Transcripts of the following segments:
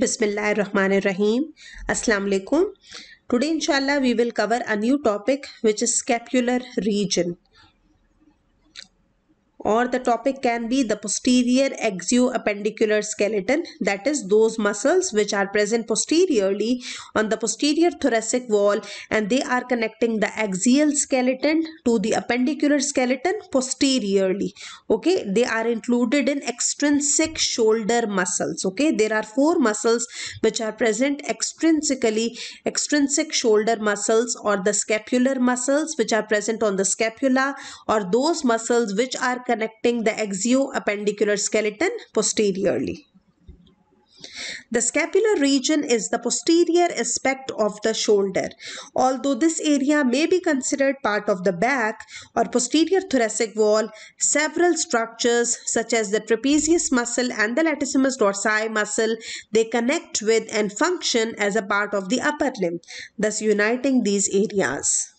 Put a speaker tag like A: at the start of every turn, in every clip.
A: बिसमीम असलम टुडे इनशाला we will cover a new topic which is scapular region or the topic can be the posterior appendicular skeleton that is those muscles which are present posteriorly on the posterior thoracic wall and they are connecting the axial skeleton to the appendicular skeleton posteriorly okay they are included in extrinsic shoulder muscles okay there are four muscles which are present extrinsically extrinsic shoulder muscles or the scapular muscles which are present on the scapula or those muscles which are connecting the appendicular skeleton posteriorly. The scapular region is the posterior aspect of the shoulder. Although this area may be considered part of the back or posterior thoracic wall, several structures such as the trapezius muscle and the latissimus dorsi muscle, they connect with and function as a part of the upper limb, thus uniting these areas.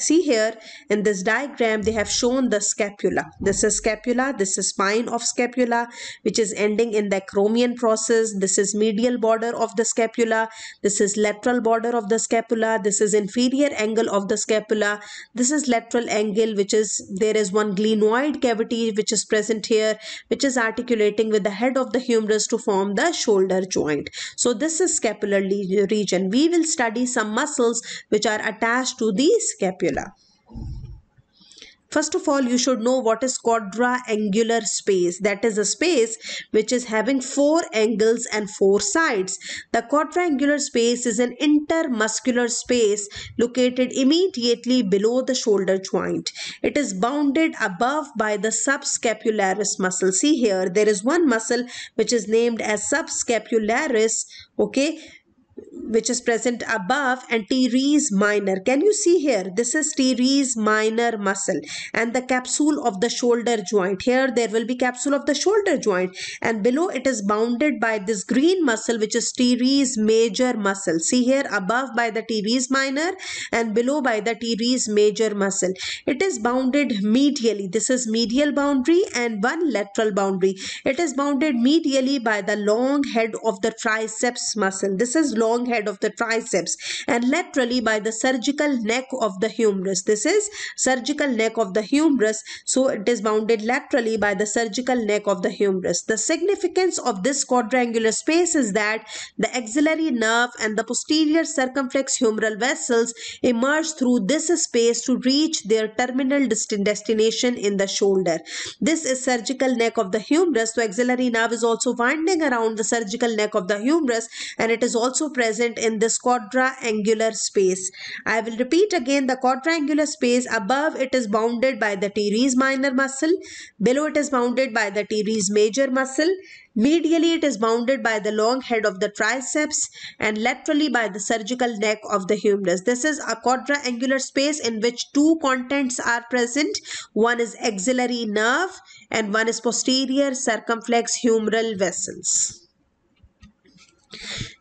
A: See here in this diagram they have shown the scapula. This is scapula, this is spine of scapula which is ending in the acromion process. This is medial border of the scapula, this is lateral border of the scapula, this is inferior angle of the scapula, this is lateral angle which is there is one glenoid cavity which is present here which is articulating with the head of the humerus to form the shoulder joint. So this is scapular region. We will study some muscles which are attached to the scapula formula. First of all, you should know what is quadrangular space. That is a space which is having four angles and four sides. The quadrangular space is an intermuscular space located immediately below the shoulder joint. It is bounded above by the subscapularis muscle. See here, there is one muscle which is named as subscapularis, okay, which is present above and teres minor. Can you see here? This is teres minor muscle and the capsule of the shoulder joint. Here there will be capsule of the shoulder joint and below it is bounded by this green muscle which is teres major muscle. See here above by the teres minor and below by the teres major muscle. It is bounded medially. This is medial boundary and one lateral boundary. It is bounded medially by the long head of the triceps muscle. This is long head of the triceps and laterally by the surgical neck of the humerus. This is surgical neck of the humerus. So it is bounded laterally by the surgical neck of the humerus. The significance of this quadrangular space is that the axillary nerve and the posterior circumflex humeral vessels emerge through this space to reach their terminal destination in the shoulder. This is surgical neck of the humerus. So axillary nerve is also winding around the surgical neck of the humerus and it is also present present in this quadrangular space. I will repeat again the quadrangular space above it is bounded by the teres minor muscle, below it is bounded by the teres major muscle, medially it is bounded by the long head of the triceps and laterally by the surgical neck of the humerus. This is a quadrangular space in which two contents are present. One is axillary nerve and one is posterior circumflex humeral vessels.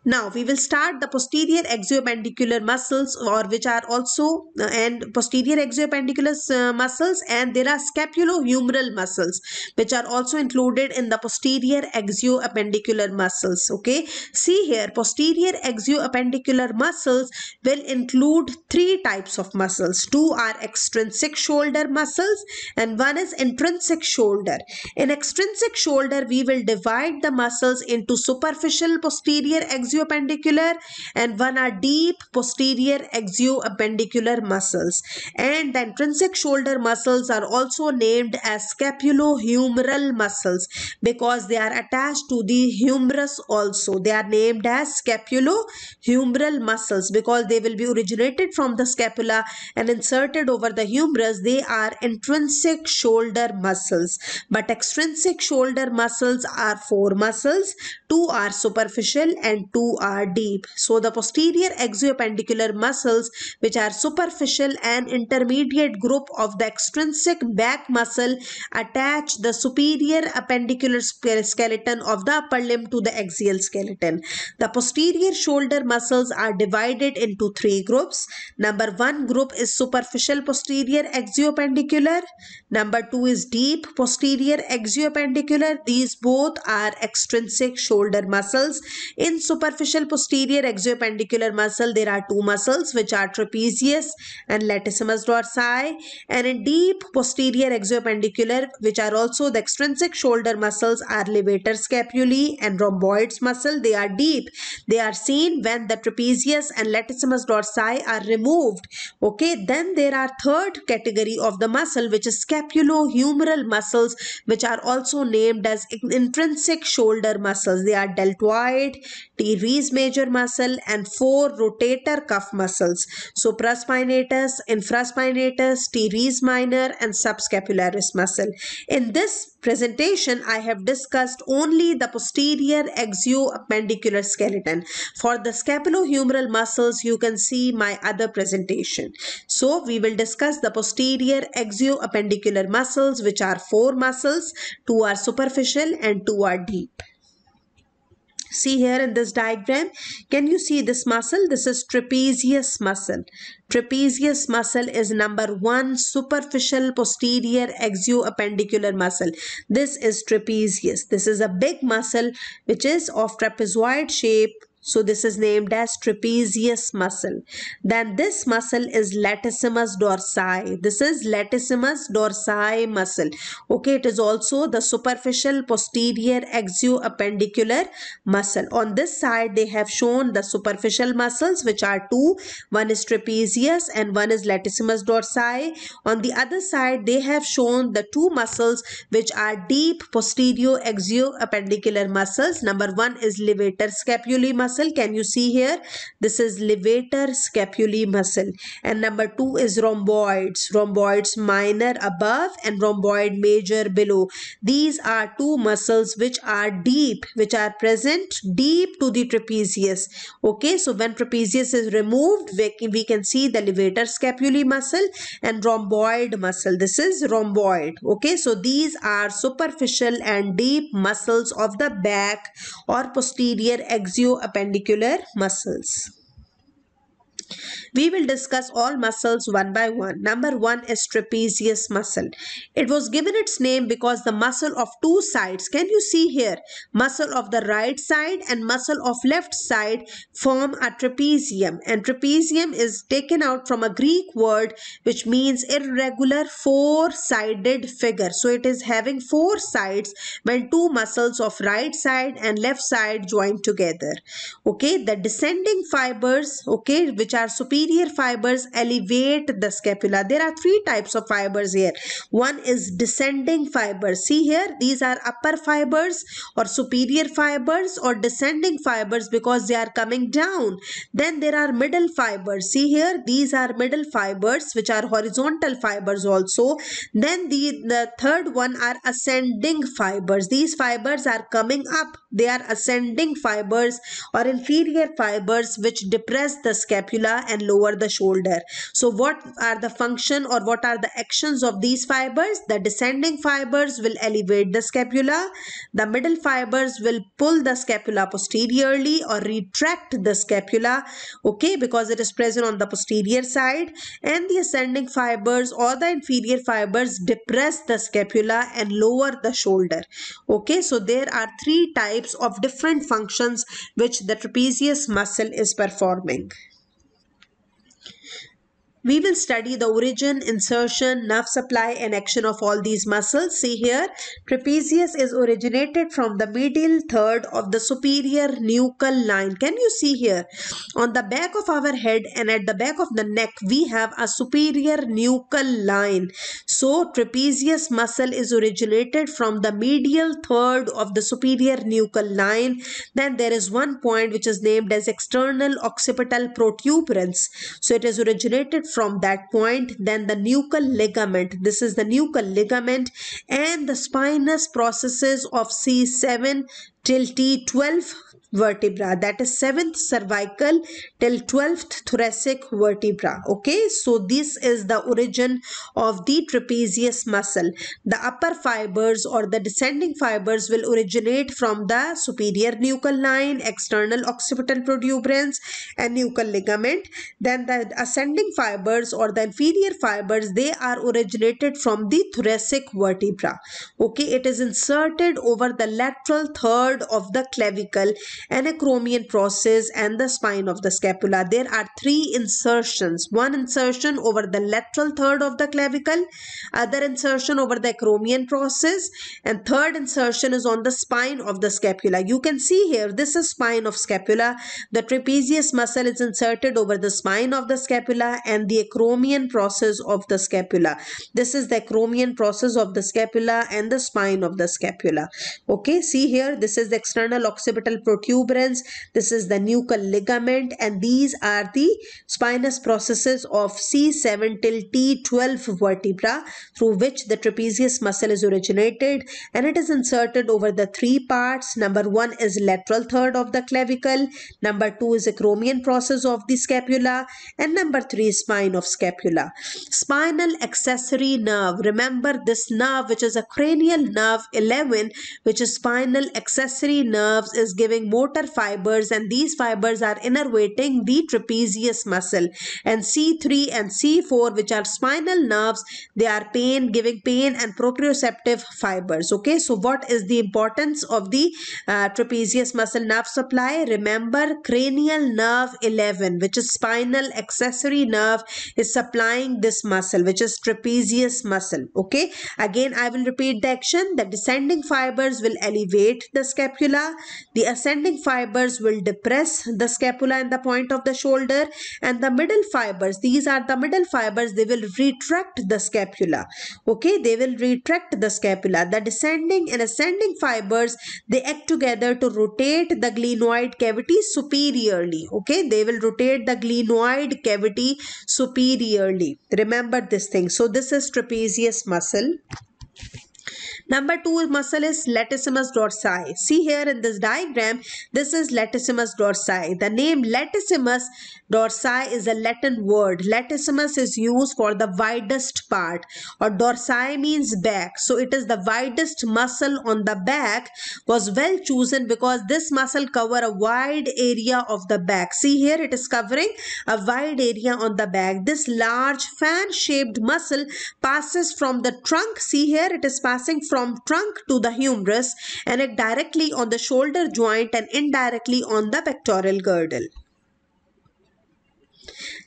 A: Now we will start the posterior axiopendicular muscles or which are also uh, and posterior axiopendicular uh, muscles and there are scapulohumeral muscles which are also included in the posterior axioappendicular muscles. Okay. See here posterior axioappendicular muscles will include three types of muscles. Two are extrinsic shoulder muscles and one is intrinsic shoulder. In extrinsic shoulder we will divide the muscles into superficial posterior axiopendicular axioappendicular and one are deep posterior axioappendicular muscles and the intrinsic shoulder muscles are also named as scapulohumeral muscles because they are attached to the humerus also they are named as scapulohumeral muscles because they will be originated from the scapula and inserted over the humerus they are intrinsic shoulder muscles but extrinsic shoulder muscles are four muscles two are superficial and two are deep. So the posterior axiopendicular muscles which are superficial and intermediate group of the extrinsic back muscle attach the superior appendicular skeleton of the upper limb to the axial skeleton. The posterior shoulder muscles are divided into three groups. Number one group is superficial posterior axiopendicular. Number two is deep posterior axiopendicular. These both are extrinsic shoulder muscles. In super superficial posterior axiopendicular muscle, there are two muscles which are trapezius and latissimus dorsi and in deep posterior axiopendicular which are also the extrinsic shoulder muscles are levator scapulae and rhomboids muscle. They are deep. They are seen when the trapezius and latissimus dorsi are removed. Okay, then there are third category of the muscle which is scapulohumeral muscles which are also named as intrinsic shoulder muscles. They are deltoid, res major muscle and four rotator cuff muscles. Supraspinatus, infraspinatus, T minor and subscapularis muscle. In this presentation, I have discussed only the posterior exoappendicular skeleton. For the scapulohumeral muscles, you can see my other presentation. So, we will discuss the posterior exoappendicular muscles, which are four muscles, two are superficial and two are deep. See here in this diagram, can you see this muscle? This is trapezius muscle. Trapezius muscle is number one superficial posterior axioappendicular muscle. This is trapezius. This is a big muscle which is of trapezoid shape so this is named as trapezius muscle. Then this muscle is latissimus dorsi. This is latissimus dorsi muscle. Okay, it is also the superficial posterior axioappendicular muscle. On this side, they have shown the superficial muscles, which are two. One is trapezius and one is latissimus dorsi. On the other side, they have shown the two muscles, which are deep posterior axioappendicular muscles. Number one is levator scapulae muscle muscle can you see here this is levator scapulae muscle and number two is rhomboids rhomboids minor above and rhomboid major below these are two muscles which are deep which are present deep to the trapezius okay so when trapezius is removed we can see the levator scapulae muscle and rhomboid muscle this is rhomboid okay so these are superficial and deep muscles of the back or posterior axio perpendicular muscles. We will discuss all muscles one by one. Number one is trapezius muscle. It was given its name because the muscle of two sides, can you see here, muscle of the right side and muscle of left side form a trapezium. And trapezium is taken out from a Greek word which means irregular four-sided figure. So it is having four sides when two muscles of right side and left side join together. Okay, the descending fibers, okay, which are superior superior fibers elevate the scapula there are three types of fibers here one is descending fibers see here these are upper fibers or superior fibers or descending fibers because they are coming down then there are middle fibers see here these are middle fibers which are horizontal fibers also then the the third one are ascending fibers these fibers are coming up they are ascending fibers or inferior fibers which depress the scapula and lower the shoulder. So what are the function or what are the actions of these fibers? The descending fibers will elevate the scapula. The middle fibers will pull the scapula posteriorly or retract the scapula. Okay, because it is present on the posterior side. And the ascending fibers or the inferior fibers depress the scapula and lower the shoulder. Okay, so there are three types of different functions which the trapezius muscle is performing. We will study the origin, insertion, nerve supply and action of all these muscles. See here, trapezius is originated from the medial third of the superior nuchal line. Can you see here? On the back of our head and at the back of the neck, we have a superior nuchal line. So, trapezius muscle is originated from the medial third of the superior nuchal line. Then there is one point which is named as external occipital protuberance. So, it is originated from that point then the nuchal ligament this is the nuchal ligament and the spinous processes of c7 till t12 vertebra that is 7th cervical till 12th thoracic vertebra okay so this is the origin of the trapezius muscle the upper fibers or the descending fibers will originate from the superior nuchal line external occipital protuberance and nuchal ligament then the ascending fibers or the inferior fibers they are originated from the thoracic vertebra okay it is inserted over the lateral third of the clavicle anacromion process and the spine of the scapula. There are three insertions. One insertion over the lateral third of the clavicle, other insertion over the acromion process and third insertion is on the spine of the scapula. You can see here this is spine of scapula. The trapezius muscle is inserted over the spine of the scapula and the acromion process of the scapula. This is the acromion process of the scapula and the spine of the scapula. Okay, see here this is the external occipital protuberance protuberance. This is the nuchal ligament and these are the spinous processes of C7 till T12 vertebra through which the trapezius muscle is originated and it is inserted over the three parts. Number one is lateral third of the clavicle. Number two is acromion process of the scapula and number three spine of scapula. Spinal accessory nerve. Remember this nerve which is a cranial nerve 11 which is spinal accessory nerves is giving more motor fibers and these fibers are innervating the trapezius muscle and C3 and C4 which are spinal nerves they are pain giving pain and proprioceptive fibers okay so what is the importance of the uh, trapezius muscle nerve supply remember cranial nerve 11 which is spinal accessory nerve is supplying this muscle which is trapezius muscle okay again I will repeat the action the descending fibers will elevate the scapula the ascending fibers will depress the scapula and the point of the shoulder and the middle fibers, these are the middle fibers, they will retract the scapula. Okay, they will retract the scapula. The descending and ascending fibers, they act together to rotate the glenoid cavity superiorly. Okay, they will rotate the glenoid cavity superiorly. Remember this thing. So this is trapezius muscle Number 2 muscle is latissimus dorsi. See here in this diagram, this is latissimus dorsi. The name latissimus dorsi is a Latin word. Latissimus is used for the widest part or dorsi means back. So it is the widest muscle on the back was well chosen because this muscle cover a wide area of the back. See here it is covering a wide area on the back. This large fan shaped muscle passes from the trunk. See here it is passing from from trunk to the humerus and it directly on the shoulder joint and indirectly on the pectoral girdle.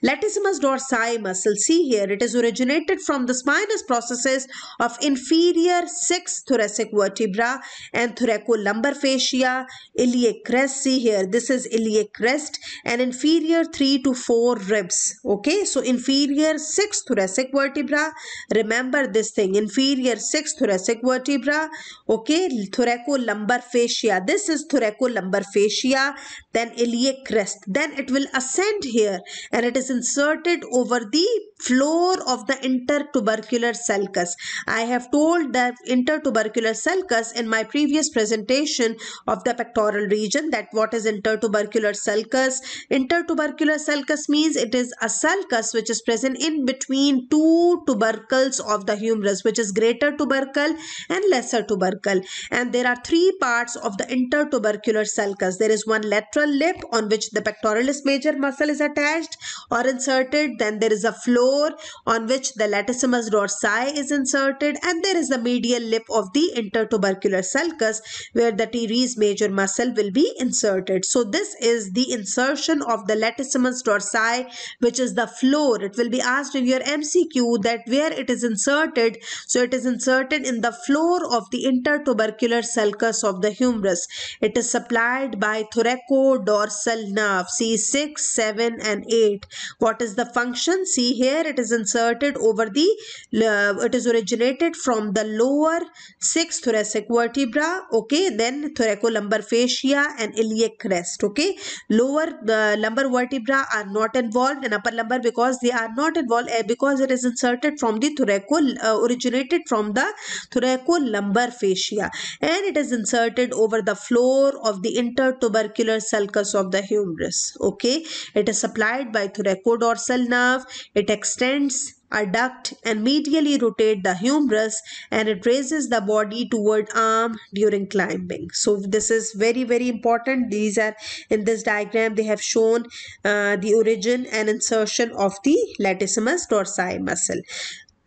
A: Latissimus dorsi muscle, see here, it is originated from the spinous processes of inferior six thoracic vertebra and thoracolumbar fascia, iliac crest, see here, this is iliac crest and inferior three to four ribs. Okay, so inferior six thoracic vertebra, remember this thing, inferior six thoracic vertebra, okay, thoracolumbar fascia, this is thoracolumbar fascia, then iliac crest, then it will ascend here and it is inserted over the floor of the intertubercular sulcus. I have told the intertubercular sulcus in my previous presentation of the pectoral region that what is intertubercular sulcus. Intertubercular sulcus means it is a sulcus which is present in between two tubercles of the humerus which is greater tubercle and lesser tubercle and there are three parts of the intertubercular sulcus. There is one lateral lip on which the pectoralis major muscle is attached or inserted. Then there is a floor on which the latissimus dorsi is inserted and there is the medial lip of the intertubercular sulcus where the teres major muscle will be inserted. So this is the insertion of the latissimus dorsi which is the floor. It will be asked in your MCQ that where it is inserted. So it is inserted in the floor of the intertubercular sulcus of the humerus. It is supplied by thoracodorsal nerve C6, 7 and 8. What is the function? See here it is inserted over the, uh, it is originated from the lower six thoracic vertebra, okay, then thoracolumbar fascia and iliac crest, okay. Lower the lumbar vertebra are not involved and upper lumbar because they are not involved uh, because it is inserted from the thoraco, uh, originated from the thoracolumbar fascia and it is inserted over the floor of the intertubercular sulcus of the humerus, okay. It is supplied by thoracolumbar hypodorsal nerve. It extends adduct and medially rotate the humerus and it raises the body toward arm during climbing so this is very very important these are in this diagram they have shown uh, the origin and insertion of the latissimus dorsi muscle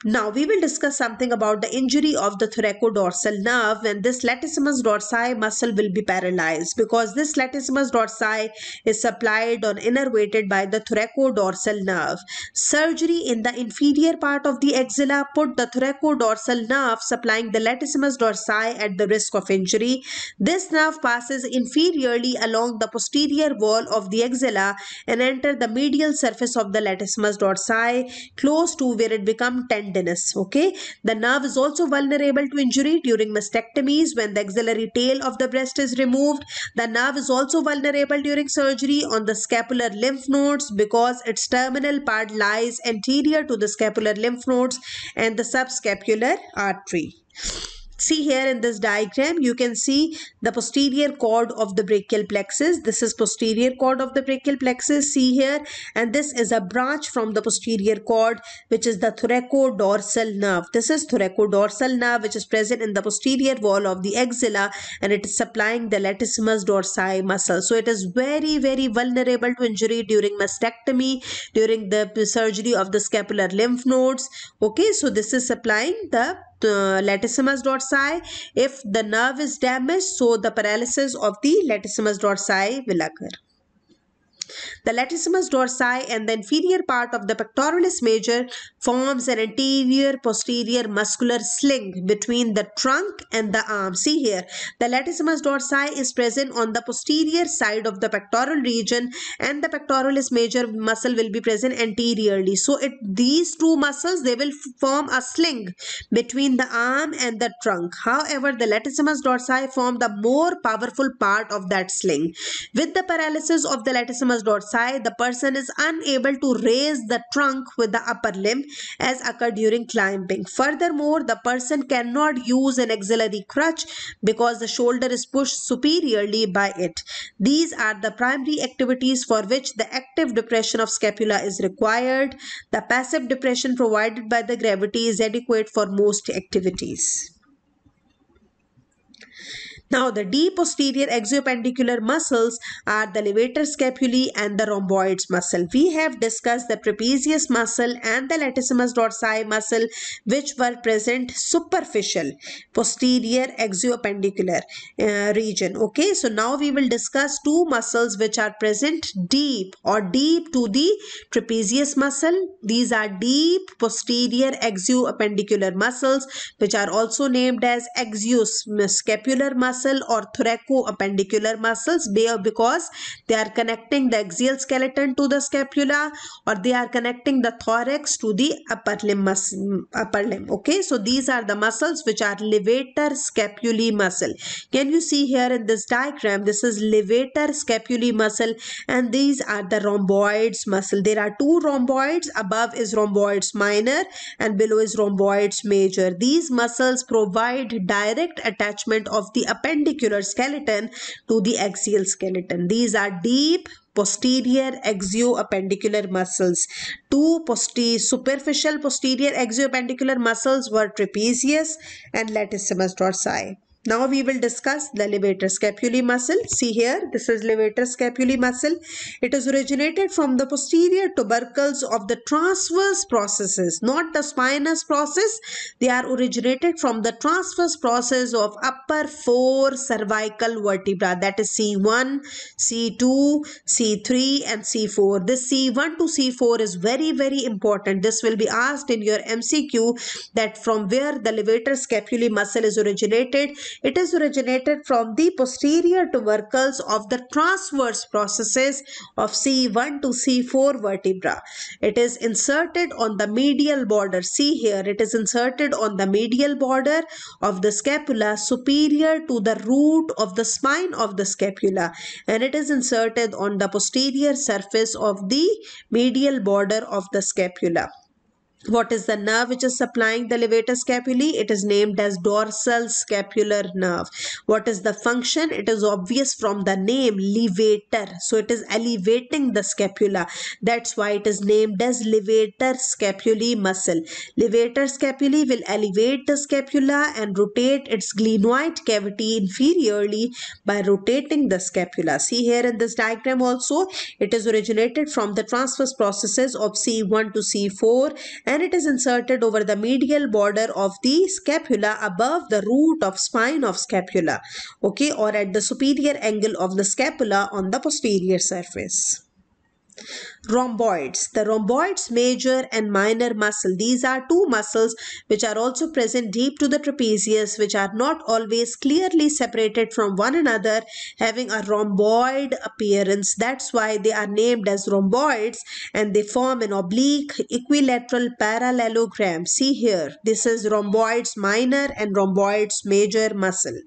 A: now we will discuss something about the injury of the thoracodorsal nerve when this latissimus dorsi muscle will be paralyzed because this latissimus dorsi is supplied or innervated by the thoracodorsal nerve. Surgery in the inferior part of the axilla put the thoracodorsal nerve supplying the latissimus dorsi at the risk of injury. This nerve passes inferiorly along the posterior wall of the axilla and enter the medial surface of the latissimus dorsi close to where it becomes tender tenderness. Okay. The nerve is also vulnerable to injury during mastectomies when the axillary tail of the breast is removed. The nerve is also vulnerable during surgery on the scapular lymph nodes because its terminal part lies anterior to the scapular lymph nodes and the subscapular artery see here in this diagram you can see the posterior cord of the brachial plexus this is posterior cord of the brachial plexus see here and this is a branch from the posterior cord which is the thoracodorsal nerve this is thoracodorsal nerve which is present in the posterior wall of the axilla and it is supplying the latissimus dorsi muscle so it is very very vulnerable to injury during mastectomy during the surgery of the scapular lymph nodes okay so this is supplying the uh, latissimus dorsi if the nerve is damaged so the paralysis of the latissimus dorsi will occur the latissimus dorsi and the inferior part of the pectoralis major forms an anterior posterior muscular sling between the trunk and the arm. See here, the latissimus dorsi is present on the posterior side of the pectoral region and the pectoralis major muscle will be present anteriorly. So it these two muscles they will form a sling between the arm and the trunk. However, the latissimus dorsi form the more powerful part of that sling. With the paralysis of the latissimus Thomas the person is unable to raise the trunk with the upper limb as occurred during climbing. Furthermore, the person cannot use an axillary crutch because the shoulder is pushed superiorly by it. These are the primary activities for which the active depression of scapula is required. The passive depression provided by the gravity is adequate for most activities. Now the deep posterior axiopendicular muscles are the levator scapulae and the rhomboids muscle. We have discussed the trapezius muscle and the latissimus dorsi muscle which were present superficial posterior axiopendicular uh, region. Okay, so now we will discuss two muscles which are present deep or deep to the trapezius muscle. These are deep posterior axiopendicular muscles which are also named as axioscapular muscle muscle or thoracoappendicular muscles because they are connecting the axial skeleton to the scapula or they are connecting the thorax to the upper limb muscle, upper limb okay so these are the muscles which are levator scapulae muscle can you see here in this diagram this is levator scapulae muscle and these are the rhomboids muscle there are two rhomboids above is rhomboids minor and below is rhomboids major these muscles provide direct attachment of the upper perpendicular skeleton to the axial skeleton. These are deep posterior axio-appendicular muscles. Two poster superficial posterior axio-appendicular muscles were trapezius and latissimus dorsi. Now we will discuss the levator scapulae muscle. See here, this is levator scapulae muscle. It is originated from the posterior tubercles of the transverse processes, not the spinous process. They are originated from the transverse process of upper four cervical vertebra. That is C1, C2, C3 and C4. This C1 to C4 is very, very important. This will be asked in your MCQ that from where the levator scapulae muscle is originated it is originated from the posterior tubercles of the transverse processes of C1 to C4 vertebra. It is inserted on the medial border. See here, it is inserted on the medial border of the scapula superior to the root of the spine of the scapula and it is inserted on the posterior surface of the medial border of the scapula. What is the nerve which is supplying the levator scapulae? It is named as dorsal scapular nerve. What is the function? It is obvious from the name levator. So it is elevating the scapula. That's why it is named as levator scapulae muscle. Levator scapulae will elevate the scapula and rotate its glenoid cavity inferiorly by rotating the scapula. See here in this diagram also, it is originated from the transverse processes of C1 to C4 and then it is inserted over the medial border of the scapula above the root of spine of scapula okay or at the superior angle of the scapula on the posterior surface. Rhomboids. The rhomboids major and minor muscle. These are two muscles which are also present deep to the trapezius which are not always clearly separated from one another having a rhomboid appearance. That's why they are named as rhomboids and they form an oblique equilateral parallelogram. See here. This is rhomboids minor and rhomboids major muscle.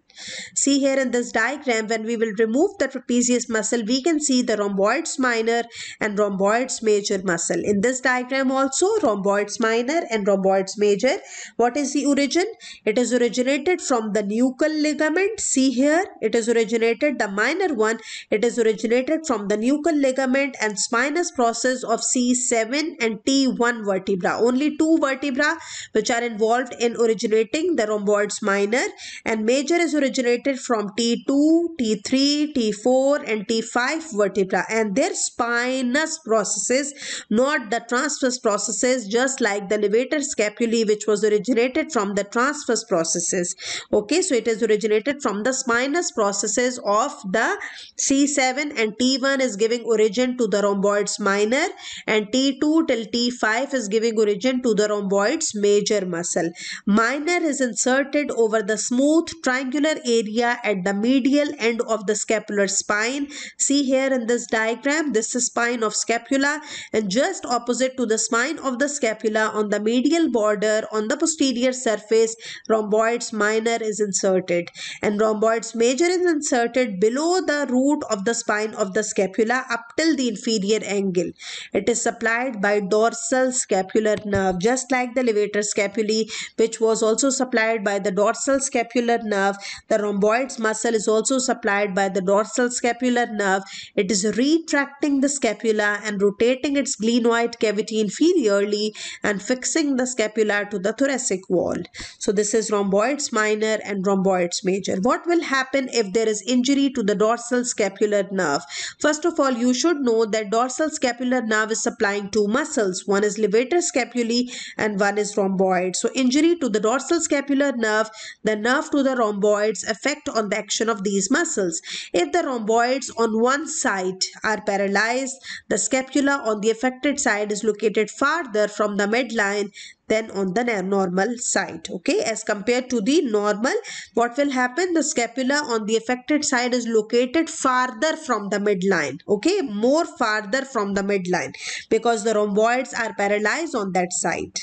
A: See here in this diagram when we will remove the trapezius muscle we can see the rhomboids minor and rhomboids major muscle. In this diagram also rhomboids minor and rhomboids major. What is the origin? It is originated from the nuchal ligament. See here it is originated the minor one. It is originated from the nuchal ligament and spinous process of C7 and T1 vertebra. Only two vertebra which are involved in originating the rhomboids minor and major is originated originated from T2, T3, T4 and T5 vertebra and their spinous processes not the transverse processes just like the levator scapulae which was originated from the transverse processes. Okay so it is originated from the spinous processes of the C7 and T1 is giving origin to the rhomboids minor and T2 till T5 is giving origin to the rhomboids major muscle. Minor is inserted over the smooth triangular area at the medial end of the scapular spine. See here in this diagram, this is spine of scapula and just opposite to the spine of the scapula on the medial border on the posterior surface, rhomboids minor is inserted and rhomboids major is inserted below the root of the spine of the scapula up till the inferior angle. It is supplied by dorsal scapular nerve just like the levator scapulae which was also supplied by the dorsal scapular nerve. The rhomboids muscle is also supplied by the dorsal scapular nerve. It is retracting the scapula and rotating its glenoid cavity inferiorly and fixing the scapula to the thoracic wall. So this is rhomboids minor and rhomboids major. What will happen if there is injury to the dorsal scapular nerve? First of all, you should know that dorsal scapular nerve is supplying two muscles. One is levator scapulae and one is rhomboid. So injury to the dorsal scapular nerve, the nerve to the rhomboid rhomboid's effect on the action of these muscles. If the rhomboids on one side are paralyzed, the scapula on the affected side is located farther from the midline than on the normal side okay as compared to the normal what will happen the scapula on the affected side is located farther from the midline okay more farther from the midline because the rhomboids are paralyzed on that side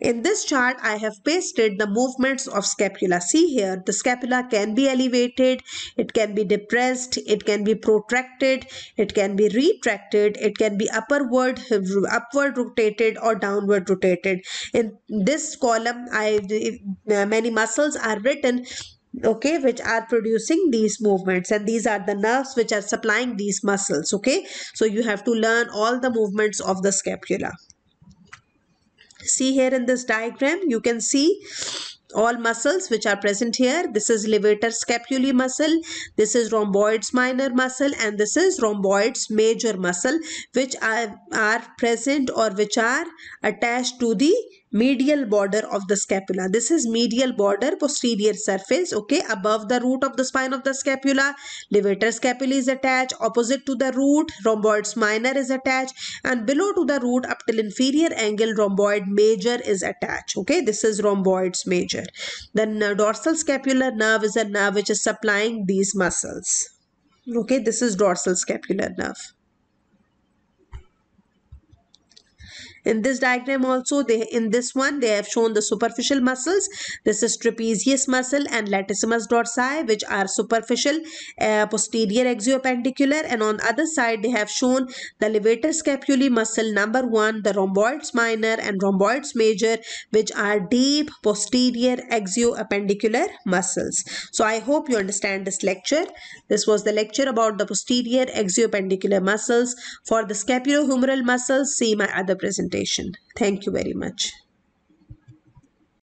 A: in this chart, I have pasted the movements of scapula. See here, the scapula can be elevated, it can be depressed, it can be protracted, it can be retracted, it can be upward, upward rotated or downward rotated. In this column, I uh, many muscles are written okay which are producing these movements and these are the nerves which are supplying these muscles okay so you have to learn all the movements of the scapula See here in this diagram, you can see all muscles which are present here. This is levator scapulae muscle, this is rhomboids minor muscle and this is rhomboids major muscle which are, are present or which are attached to the medial border of the scapula. This is medial border, posterior surface, okay, above the root of the spine of the scapula. Levator scapula is attached, opposite to the root, rhomboids minor is attached and below to the root up till inferior angle, rhomboid major is attached, okay. This is rhomboids major. Then uh, dorsal scapular nerve is a nerve which is supplying these muscles. Okay, this is dorsal scapular nerve. in this diagram also they in this one they have shown the superficial muscles this is trapezius muscle and latissimus dorsi which are superficial uh, posterior axiopendicular and on other side they have shown the levator scapulae muscle number one the rhomboids minor and rhomboids major which are deep posterior axioappendicular muscles so i hope you understand this lecture this was the lecture about the posterior axioappendicular muscles for the scapulohumeral muscles see my other presentation presentation. Thank you very much.